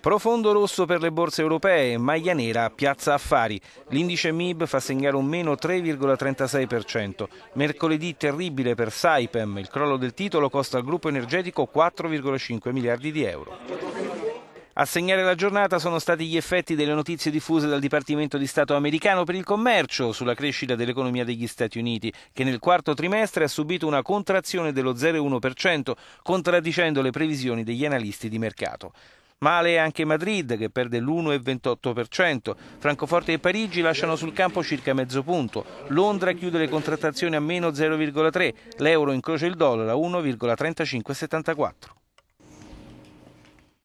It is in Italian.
Profondo rosso per le borse europee, maglia nera a Piazza Affari. L'indice MIB fa segnare un meno 3,36%. Mercoledì terribile per Saipem, il crollo del titolo costa al gruppo energetico 4,5 miliardi di euro. A segnare la giornata sono stati gli effetti delle notizie diffuse dal Dipartimento di Stato americano per il commercio sulla crescita dell'economia degli Stati Uniti, che nel quarto trimestre ha subito una contrazione dello 0,1%, contraddicendo le previsioni degli analisti di mercato. Male è anche Madrid che perde l'1,28%, Francoforte e Parigi lasciano sul campo circa mezzo punto, Londra chiude le contrattazioni a meno 0,3, l'euro incrocia il dollaro a 1,3574.